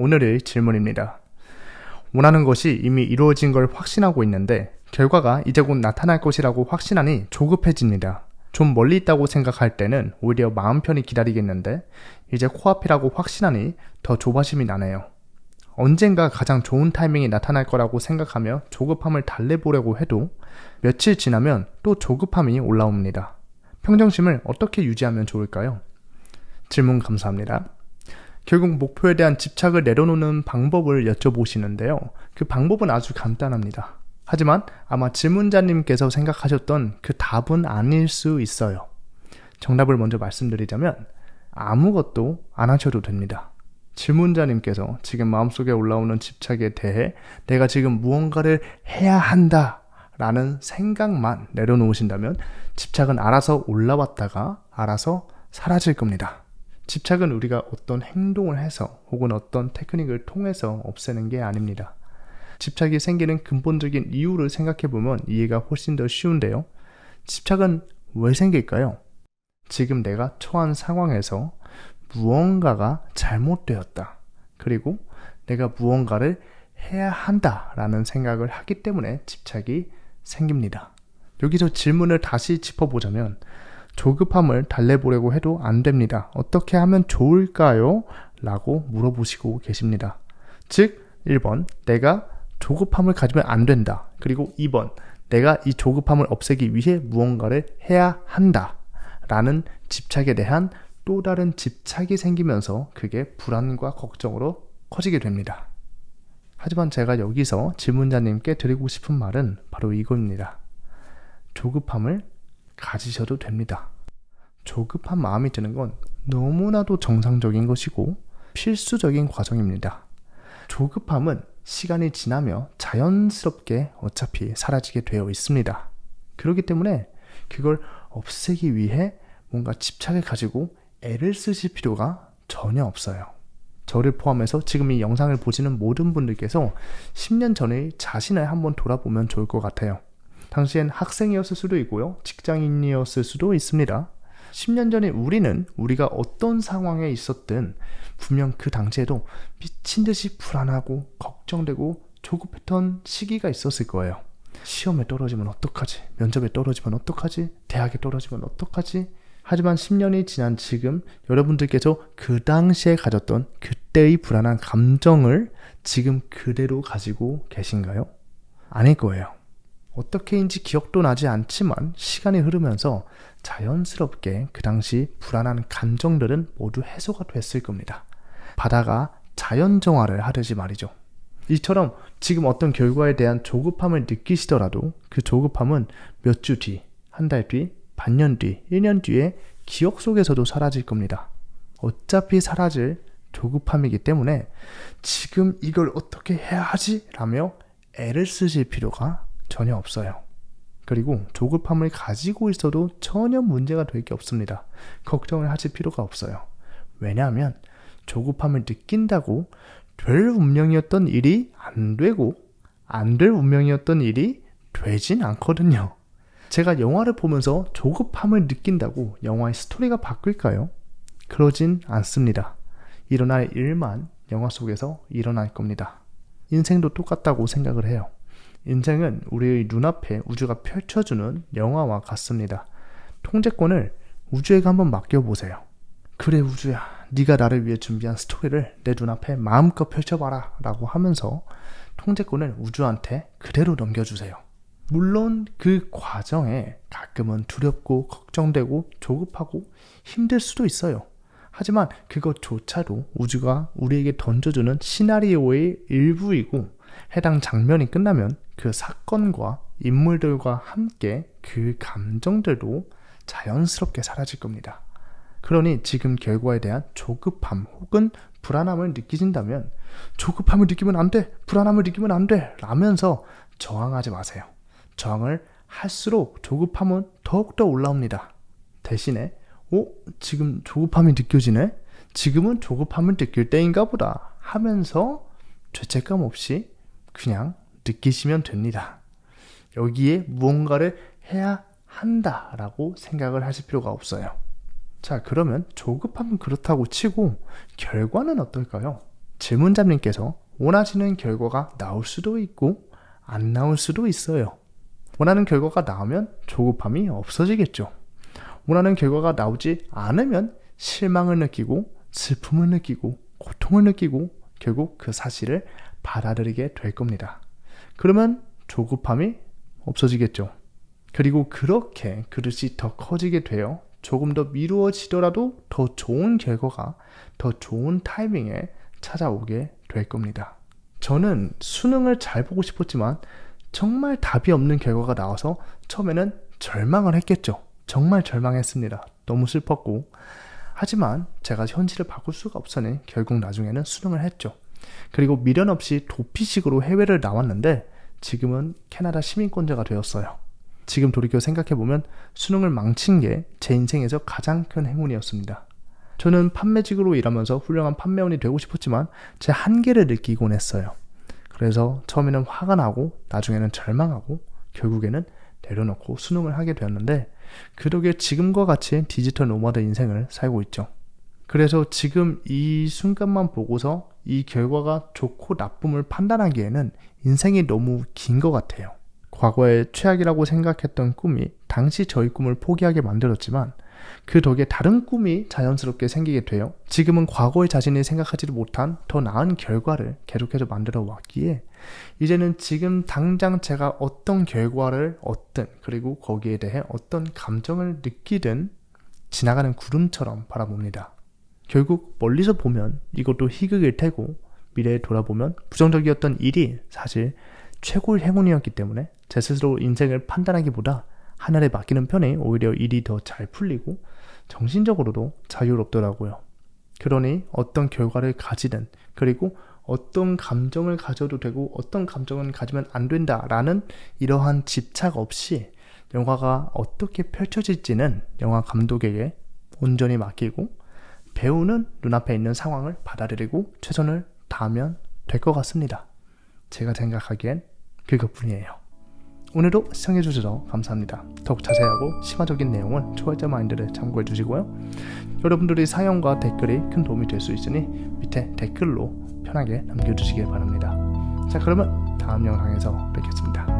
오늘의 질문입니다. 원하는 것이 이미 이루어진 걸 확신하고 있는데 결과가 이제 곧 나타날 것이라고 확신하니 조급해집니다. 좀 멀리 있다고 생각할 때는 오히려 마음 편히 기다리겠는데 이제 코앞이라고 확신하니 더 조바심이 나네요. 언젠가 가장 좋은 타이밍이 나타날 거라고 생각하며 조급함을 달래보려고 해도 며칠 지나면 또 조급함이 올라옵니다. 평정심을 어떻게 유지하면 좋을까요? 질문 감사합니다. 결국 목표에 대한 집착을 내려놓는 방법을 여쭤보시는데요. 그 방법은 아주 간단합니다. 하지만 아마 질문자님께서 생각하셨던 그 답은 아닐 수 있어요. 정답을 먼저 말씀드리자면 아무것도 안 하셔도 됩니다. 질문자님께서 지금 마음속에 올라오는 집착에 대해 내가 지금 무언가를 해야 한다 라는 생각만 내려놓으신다면 집착은 알아서 올라왔다가 알아서 사라질 겁니다. 집착은 우리가 어떤 행동을 해서 혹은 어떤 테크닉을 통해서 없애는 게 아닙니다. 집착이 생기는 근본적인 이유를 생각해 보면 이해가 훨씬 더 쉬운데요. 집착은 왜 생길까요? 지금 내가 처한 상황에서 무언가가 잘못되었다. 그리고 내가 무언가를 해야 한다라는 생각을 하기 때문에 집착이 생깁니다. 여기서 질문을 다시 짚어보자면 조급함을 달래보려고 해도 안 됩니다. 어떻게 하면 좋을까요? 라고 물어보시고 계십니다. 즉, 1번, 내가 조급함을 가지면 안 된다. 그리고 2번, 내가 이 조급함을 없애기 위해 무언가를 해야 한다. 라는 집착에 대한 또 다른 집착이 생기면서 그게 불안과 걱정으로 커지게 됩니다. 하지만 제가 여기서 질문자님께 드리고 싶은 말은 바로 이겁니다. 조급함을 가지셔도 됩니다. 조급한 마음이 드는 건 너무나도 정상적인 것이고 필수적인 과정입니다. 조급함은 시간이 지나며 자연스럽게 어차피 사라지게 되어 있습니다. 그렇기 때문에 그걸 없애기 위해 뭔가 집착을 가지고 애를 쓰실 필요가 전혀 없어요. 저를 포함해서 지금 이 영상을 보시는 모든 분들께서 10년 전의 자신을 한번 돌아보면 좋을 것 같아요. 당시엔 학생이었을 수도 있고요. 직장인이었을 수도 있습니다. 10년 전에 우리는 우리가 어떤 상황에 있었든 분명 그 당시에도 미친 듯이 불안하고 걱정되고 조급했던 시기가 있었을 거예요. 시험에 떨어지면 어떡하지? 면접에 떨어지면 어떡하지? 대학에 떨어지면 어떡하지? 하지만 10년이 지난 지금 여러분들께서 그 당시에 가졌던 그때의 불안한 감정을 지금 그대로 가지고 계신가요? 아닐 거예요. 어떻게인지 기억도 나지 않지만 시간이 흐르면서 자연스럽게 그 당시 불안한 감정들은 모두 해소가 됐을 겁니다. 바다가 자연정화를 하듯이 말이죠. 이처럼 지금 어떤 결과에 대한 조급함을 느끼시더라도 그 조급함은 몇 주 뒤, 한 달 뒤, 반년 뒤, 1년 뒤에 기억 속에서도 사라질 겁니다. 어차피 사라질 조급함이기 때문에 지금 이걸 어떻게 해야 하지? 라며 애를 쓰실 필요가 전혀 없어요. 그리고 조급함을 가지고 있어도 전혀 문제가 될 게 없습니다. 걱정을 하실 필요가 없어요. 왜냐하면 조급함을 느낀다고 될 운명이었던 일이 안 되고 안 될 운명이었던 일이 되진 않거든요. 제가 영화를 보면서 조급함을 느낀다고 영화의 스토리가 바뀔까요? 그러진 않습니다. 일어날 일만 영화 속에서 일어날 겁니다. 인생도 똑같다고 생각을 해요. 인생은 우리의 눈앞에 우주가 펼쳐주는 영화와 같습니다. 통제권을 우주에게 한번 맡겨보세요. 그래 우주야, 네가 나를 위해 준비한 스토리를 내 눈앞에 마음껏 펼쳐봐라 라고 하면서 통제권을 우주한테 그대로 넘겨주세요. 물론 그 과정에 가끔은 두렵고 걱정되고 조급하고 힘들 수도 있어요. 하지만 그것조차도 우주가 우리에게 던져주는 시나리오의 일부이고 해당 장면이 끝나면 그 사건과 인물들과 함께 그 감정들도 자연스럽게 사라질 겁니다. 그러니 지금 결과에 대한 조급함 혹은 불안함을 느끼신다면 조급함을 느끼면 안 돼! 불안함을 느끼면 안 돼! 라면서 저항하지 마세요. 저항을 할수록 조급함은 더욱더 올라옵니다. 대신에, 오, 어? 지금 조급함이 느껴지네? 지금은 조급함을 느낄 때인가 보다 하면서 죄책감 없이 그냥 느끼시면 됩니다. 여기에 무언가를 해야 한다라고 생각을 하실 필요가 없어요. 자, 그러면 조급함은 그렇다고 치고 결과는 어떨까요? 질문자님께서 원하시는 결과가 나올 수도 있고 안 나올 수도 있어요. 원하는 결과가 나오면 조급함이 없어지겠죠. 원하는 결과가 나오지 않으면 실망을 느끼고 슬픔을 느끼고 고통을 느끼고 결국 그 사실을 받아들이게 될 겁니다. 그러면 조급함이 없어지겠죠. 그리고 그렇게 그릇이 더 커지게 되어 조금 더 미루어지더라도 더 좋은 결과가 더 좋은 타이밍에 찾아오게 될 겁니다. 저는 수능을 잘 보고 싶었지만 정말 답이 없는 결과가 나와서 처음에는 절망을 했겠죠. 정말 절망했습니다. 너무 슬펐고. 하지만 제가 현실을 바꿀 수가 없으니 결국 나중에는 수능을 했죠. 그리고 미련 없이 도피식으로 해외를 나왔는데 지금은 캐나다 시민권자가 되었어요. 지금 돌이켜 생각해보면 수능을 망친 게 제 인생에서 가장 큰 행운이었습니다. 저는 판매직으로 일하면서 훌륭한 판매원이 되고 싶었지만 제 한계를 느끼곤 했어요. 그래서 처음에는 화가 나고 나중에는 절망하고 결국에는 내려놓고 수능을 하게 되었는데 그 덕에 지금과 같이 디지털 노마드 인생을 살고 있죠. 그래서 지금 이 순간만 보고서 이 결과가 좋고 나쁨을 판단하기에는 인생이 너무 긴 것 같아요. 과거에 최악이라고 생각했던 꿈이 당시 저희 꿈을 포기하게 만들었지만 그 덕에 다른 꿈이 자연스럽게 생기게 돼요. 지금은 과거의 자신이 생각하지도 못한 더 나은 결과를 계속해서 만들어 왔기에 이제는 지금 당장 제가 어떤 결과를 얻든 그리고 거기에 대해 어떤 감정을 느끼든 지나가는 구름처럼 바라봅니다. 결국 멀리서 보면 이것도 희극일 테고 미래에 돌아보면 부정적이었던 일이 사실 최고의 행운이었기 때문에 제 스스로 인생을 판단하기보다 하늘에 맡기는 편이 오히려 일이 더 잘 풀리고 정신적으로도 자유롭더라고요. 그러니 어떤 결과를 가지든 그리고 어떤 감정을 가져도 되고 어떤 감정은 가지면 안 된다라는 이러한 집착 없이 영화가 어떻게 펼쳐질지는 영화 감독에게 온전히 맡기고 배우는 눈앞에 있는 상황을 받아들이고 최선을 다하면 될 것 같습니다. 제가 생각하기엔 그것뿐이에요. 오늘도 시청해주셔서 감사합니다. 더욱 자세하고 심화적인 내용은 초월자 마인드를 참고해 주시고요. 여러분들의 사연과 댓글이 큰 도움이 될 수 있으니 밑에 댓글로 편하게 남겨주시길 바랍니다. 자, 그러면 다음 영상에서 뵙겠습니다.